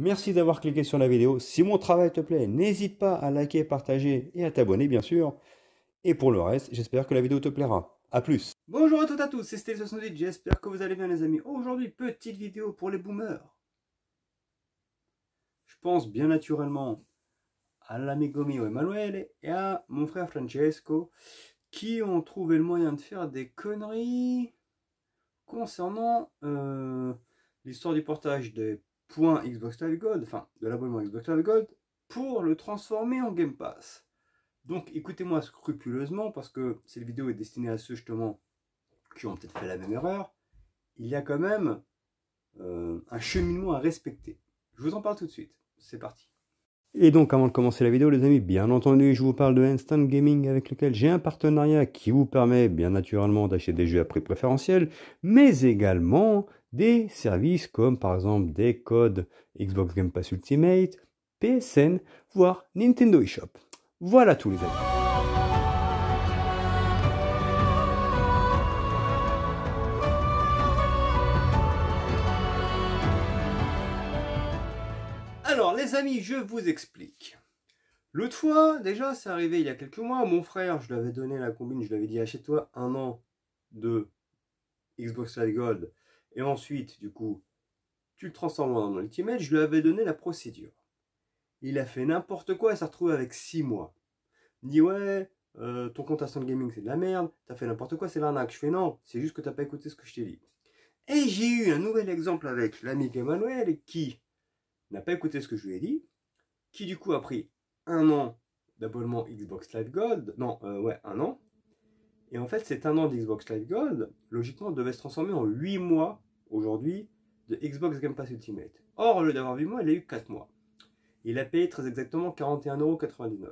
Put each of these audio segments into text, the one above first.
Merci d'avoir cliqué sur la vidéo. Si mon travail te plaît, n'hésite pas à liker, partager et à t'abonner bien sûr. Et pour le reste, j'espère que la vidéo te plaira. A plus Bonjour à toutes et à tous, c'est Steve78, j'espère que vous allez bien les amis. Aujourd'hui, petite vidéo pour les boomers. Je pense bien naturellement à l'amigo mio Emanuele et à mon frère Francesco qui ont trouvé le moyen de faire des conneries concernant euh, l'histoire du portage des Xbox Live Gold, enfin de l'abonnement Xbox Live Gold, pour le transformer en Game Pass. Donc écoutez-moi scrupuleusement parce que cette vidéo est destinée à ceux justement qui ont peut-être fait la même erreur. Il y a quand même euh, un cheminement à respecter. Je vous en parle tout de suite. C'est parti. Et donc avant de commencer la vidéo les amis, bien entendu je vous parle de Instant Gaming avec lequel j'ai un partenariat qui vous permet bien naturellement d'acheter des jeux à prix préférentiel, mais également des services comme par exemple des codes Xbox Game Pass Ultimate, PSN, voire Nintendo eShop. Voilà tous les amis. les amis, je vous explique. L'autre fois, déjà, c'est arrivé il y a quelques mois, mon frère, je lui avais donné la combine, je lui avais dit achète-toi un an de Xbox Live Gold, et ensuite, du coup, tu le transformes en Ultimate, je lui avais donné la procédure. Il a fait n'importe quoi et s'est retrouvé avec 6 mois. Il dit ouais, euh, ton compte Instant Gaming c'est de la merde, t'as fait n'importe quoi, c'est l'arnaque. Je fais non, c'est juste que t'as pas écouté ce que je t'ai dit. Et j'ai eu un nouvel exemple avec l'ami Emmanuel qui, n'a pas écouté ce que je lui ai dit, qui du coup a pris un an d'abonnement Xbox Live Gold, non, euh, ouais, un an. Et en fait, cet un an d'Xbox Live Gold, logiquement, devait se transformer en 8 mois aujourd'hui de Xbox Game Pass Ultimate. Or, le d'avoir 8 mois, il a eu 4 mois. Il a payé très exactement 41,99€.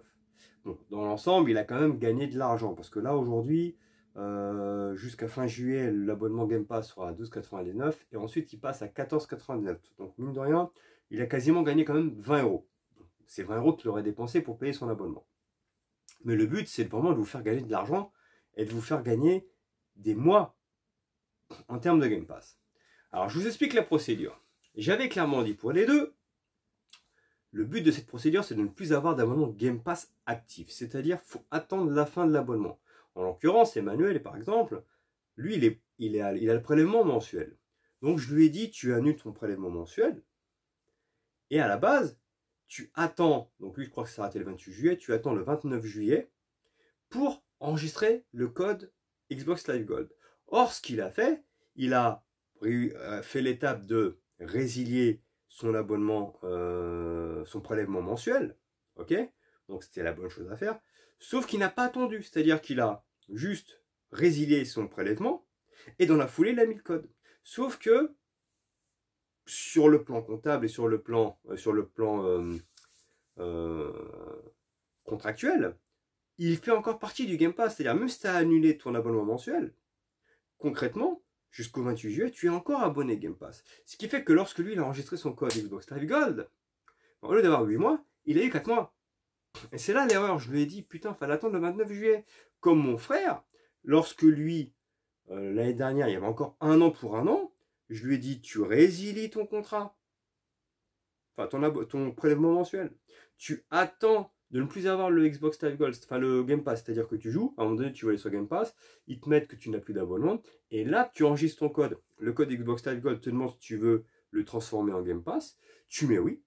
Bon, dans l'ensemble, il a quand même gagné de l'argent parce que là, aujourd'hui, euh, jusqu'à fin juillet, l'abonnement Game Pass sera à 12,99 et ensuite il passe à 14,99. Donc, mine de rien, il a quasiment gagné quand même 20 euros. C'est 20 euros qu'il aurait dépensé pour payer son abonnement. Mais le but, c'est vraiment de vous faire gagner de l'argent et de vous faire gagner des mois en termes de Game Pass. Alors, je vous explique la procédure. J'avais clairement dit pour les deux, le but de cette procédure, c'est de ne plus avoir d'abonnement Game Pass actif. C'est-à-dire, faut attendre la fin de l'abonnement. En l'occurrence, Emmanuel, par exemple, lui, il, est, il a le prélèvement mensuel. Donc, je lui ai dit, tu annules ton prélèvement mensuel, et à la base, tu attends, donc lui je crois que ça a raté le 28 juillet, tu attends le 29 juillet pour enregistrer le code Xbox Live Gold. Or, ce qu'il a fait, il a euh, fait l'étape de résilier son abonnement, euh, son prélèvement mensuel, ok Donc c'était la bonne chose à faire, sauf qu'il n'a pas attendu, c'est-à-dire qu'il a juste résilié son prélèvement, et dans la foulée, il a mis le code. Sauf que sur le plan comptable et sur le plan, euh, sur le plan euh, euh, contractuel, il fait encore partie du Game Pass. C'est-à-dire, même si tu as annulé ton abonnement mensuel, concrètement, jusqu'au 28 juillet, tu es encore abonné Game Pass. Ce qui fait que lorsque lui, il a enregistré son code Xbox Live Gold, au lieu d'avoir 8 mois, il a eu 4 mois. Et c'est là l'erreur. Je lui ai dit, putain, il fallait attendre le 29 juillet. Comme mon frère, lorsque lui, l'année dernière, il y avait encore un an pour un an, je lui ai dit, tu résilies ton contrat, enfin ton, prélèvement mensuel. Tu attends de ne plus avoir le Xbox Live Gold, enfin le Game Pass, c'est-à-dire que tu joues, à un moment donné tu vas aller sur Game Pass, ils te mettent que tu n'as plus d'abonnement, et là tu enregistres ton code. Le code Xbox Live Gold te demande si tu veux le transformer en Game Pass, tu mets oui.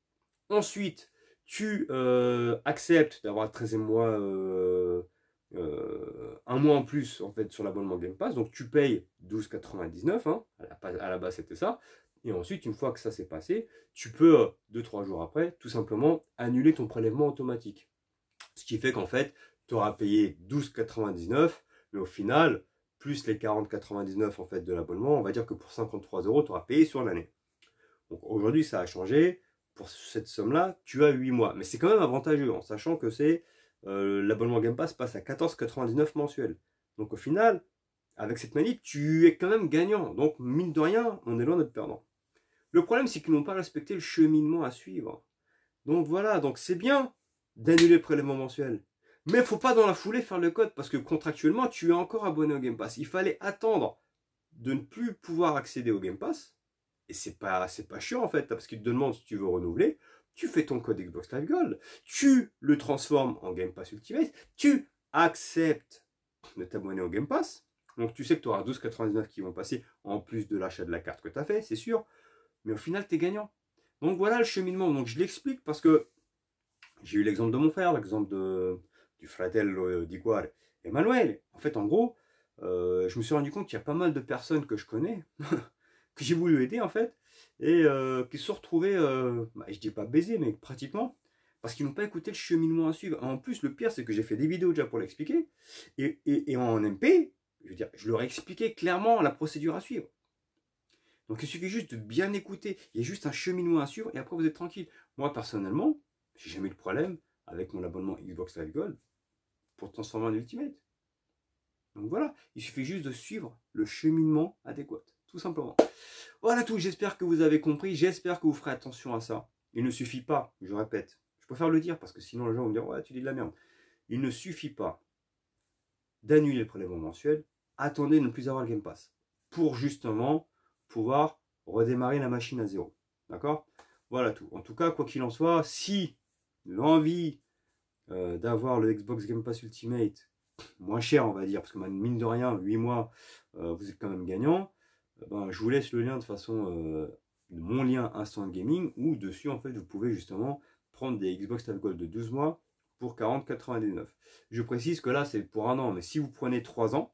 Ensuite, tu euh, acceptes d'avoir 13 mois euh, euh, un mois en plus en fait sur l'abonnement Game Pass. Donc tu payes 12,99, hein. à, la, base c'était ça. Et ensuite, une fois que ça s'est passé, tu peux, euh, deux trois jours après, tout simplement annuler ton prélèvement automatique. Ce qui fait qu'en fait, tu auras payé 12,99, mais au final, plus les 40,99 en fait de l'abonnement, on va dire que pour 53 euros, tu auras payé sur l'année. Donc aujourd'hui, ça a changé. Pour cette somme-là, tu as 8 mois. Mais c'est quand même avantageux en sachant que c'est euh, l'abonnement Game Pass passe à 14,99 mensuel. Donc au final, avec cette manip, tu es quand même gagnant. Donc mine de rien, on est loin d'être perdant. Le problème, c'est qu'ils n'ont pas respecté le cheminement à suivre. Donc voilà, donc c'est bien d'annuler le prélèvement mensuel. Mais il faut pas dans la foulée faire le code parce que contractuellement, tu es encore abonné au Game Pass. Il fallait attendre de ne plus pouvoir accéder au Game Pass. Et c'est pas, pas chiant en fait, parce qu'ils te demandent si tu veux renouveler tu fais ton code Xbox Live Gold, tu le transformes en Game Pass Ultimate, tu acceptes de t'abonner au Game Pass. Donc tu sais que tu auras 12,99 qui vont passer en plus de l'achat de la carte que tu as fait, c'est sûr. Mais au final, tu es gagnant. Donc voilà le cheminement. Donc je l'explique parce que j'ai eu l'exemple de mon frère, l'exemple du fratel d'Iguar et Emmanuel. En fait, en gros, euh, je me suis rendu compte qu'il y a pas mal de personnes que je connais, que j'ai voulu aider en fait, et euh, qui se sont retrouvés, euh, bah, je dis pas baisés, mais pratiquement, parce qu'ils n'ont pas écouté le cheminement à suivre. En plus, le pire, c'est que j'ai fait des vidéos déjà pour l'expliquer, et, en MP, je, dire, je leur ai expliqué clairement la procédure à suivre. Donc il suffit juste de bien écouter, il y a juste un cheminement à suivre, et après vous êtes tranquille. Moi, personnellement, j'ai jamais eu de problème avec mon abonnement Xbox Live Gold pour transformer en Ultimate. Donc voilà, il suffit juste de suivre le cheminement adéquat tout simplement. Voilà tout, j'espère que vous avez compris, j'espère que vous ferez attention à ça. Il ne suffit pas, je répète, je préfère le dire parce que sinon les gens vont me dire, ouais, tu dis de la merde. Il ne suffit pas d'annuler le prélèvement mensuel, attendez de ne plus avoir le Game Pass pour justement pouvoir redémarrer la machine à zéro. D'accord Voilà tout. En tout cas, quoi qu'il en soit, si l'envie euh, d'avoir le Xbox Game Pass Ultimate moins cher, on va dire, parce que mine de rien, 8 mois, euh, vous êtes quand même gagnant. Ben, je vous laisse le lien de façon, euh, mon lien Instant Gaming, où dessus, en fait, vous pouvez justement prendre des Xbox Live Gold de 12 mois pour 40,99. Je précise que là, c'est pour un an, mais si vous prenez 3 ans,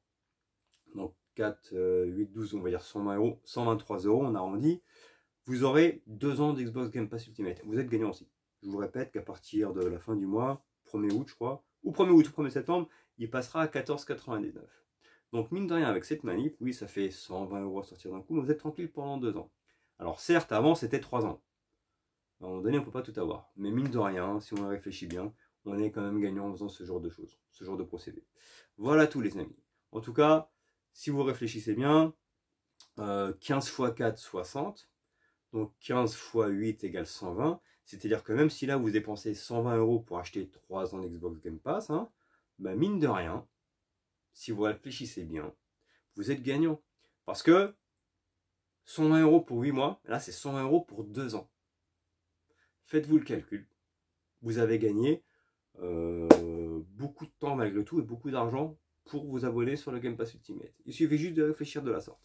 donc 4, 8, 12, on va dire 120 euros, 123 euros, on arrondit, vous aurez 2 ans d'Xbox Game Pass Ultimate. Vous êtes gagnant aussi. Je vous répète qu'à partir de la fin du mois, 1er août, je crois, ou 1er août ou 1er septembre, il passera à 14,99. Donc mine de rien, avec cette manip, oui, ça fait 120 euros à sortir d'un coup, mais vous êtes tranquille pendant deux ans. Alors certes, avant, c'était trois ans. À un moment donné, on ne peut pas tout avoir. Mais mine de rien, si on réfléchit bien, on est quand même gagnant en faisant ce genre de choses, ce genre de procédé. Voilà tout les amis. En tout cas, si vous réfléchissez bien, 15 x 4, 60. Donc 15 x 8 égale 120. C'est-à-dire que même si là, vous dépensez 120 euros pour acheter 3 ans Xbox Game Pass, hein, bah, mine de rien, si vous réfléchissez bien, vous êtes gagnant. Parce que 120 euros pour 8 mois, là c'est 120 euros pour 2 ans. Faites-vous le calcul. Vous avez gagné euh, beaucoup de temps malgré tout et beaucoup d'argent pour vous abonner sur le Game Pass Ultimate. Il suffit juste de réfléchir de la sorte.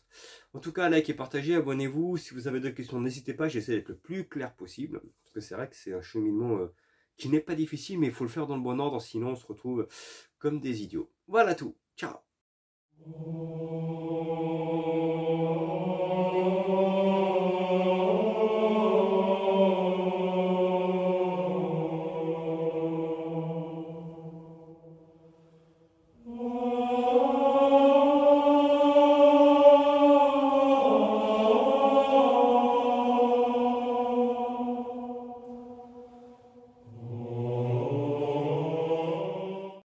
En tout cas, like et partagez, abonnez-vous. Si vous avez d'autres questions, n'hésitez pas, j'essaie d'être le plus clair possible. Parce que c'est vrai que c'est un cheminement euh, qui n'est pas difficile, mais il faut le faire dans le bon ordre, sinon on se retrouve comme des idiots. Voilà tout. Tchau.